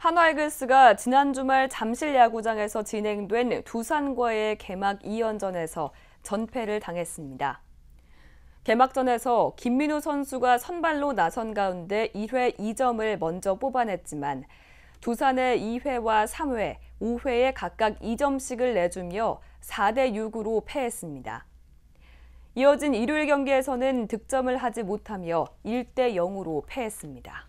한화이글스가 지난 주말 잠실 야구장에서 진행된 두산과의 개막 2연전에서 전패를 당했습니다. 개막전에서 김민우 선수가 선발로 나선 가운데 1회 2점을 먼저 뽑아냈지만 두산의 2회와 3회, 5회에 각각 2점씩을 내주며 4대 6으로 패했습니다. 이어진 일요일 경기에서는 득점을 하지 못하며 1대 0으로 패했습니다.